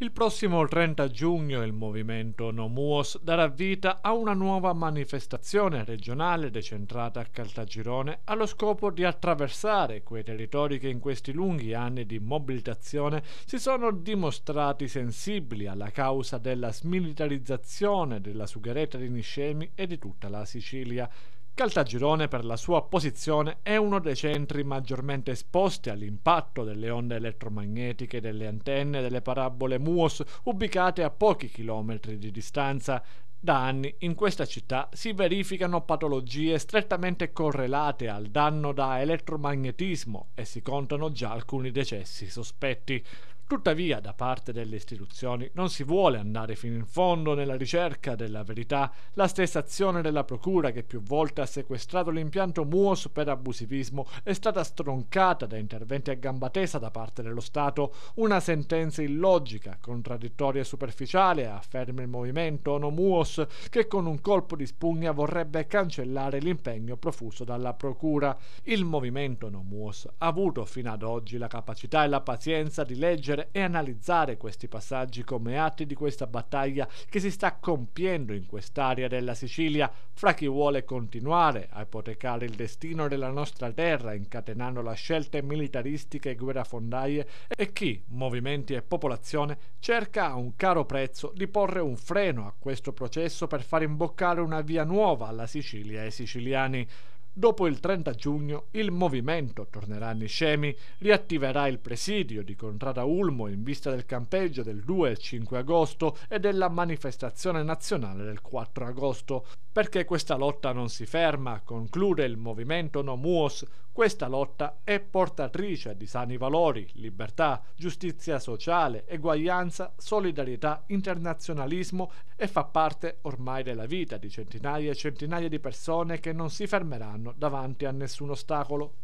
Il prossimo 30 giugno il movimento Nomuos darà vita a una nuova manifestazione regionale decentrata a Caltagirone allo scopo di attraversare quei territori che in questi lunghi anni di mobilitazione si sono dimostrati sensibili alla causa della smilitarizzazione della sugheretta di Niscemi e di tutta la Sicilia Caltagirone per la sua posizione è uno dei centri maggiormente esposti all'impatto delle onde elettromagnetiche delle antenne delle parabole MUOS ubicate a pochi chilometri di distanza. Da anni in questa città si verificano patologie strettamente correlate al danno da elettromagnetismo e si contano già alcuni decessi sospetti. Tuttavia, da parte delle istituzioni non si vuole andare fino in fondo nella ricerca della verità. La stessa azione della Procura, che più volte ha sequestrato l'impianto MUOS per abusivismo, è stata stroncata da interventi a gamba tesa da parte dello Stato. Una sentenza illogica, contraddittoria e superficiale, afferma il movimento No MUOS, che con un colpo di spugna vorrebbe cancellare l'impegno profuso dalla Procura. Il movimento No MUOS ha avuto fino ad oggi la capacità e la pazienza di leggere riflettere e analizzare questi passaggi come atti di questa battaglia che si sta compiendo in quest'area della Sicilia fra chi vuole continuare a ipotecare il destino della nostra terra incatenando la scelte militaristiche e guerrafondaie e chi, movimenti e popolazione, cerca a un caro prezzo di porre un freno a questo processo per far imboccare una via nuova alla Sicilia e ai siciliani. Dopo il 30 giugno il movimento tornerà a Niscemi, riattiverà il presidio di Contrada Ulmo in vista del campeggio del 2 e 5 agosto e della manifestazione nazionale del 4 agosto. Perché questa lotta non si ferma, conclude il movimento No Muos, questa lotta è portatrice di sani valori, libertà, giustizia sociale, eguaglianza, solidarietà, internazionalismo e fa parte ormai della vita di centinaia e centinaia di persone che non si fermeranno davanti a nessun ostacolo.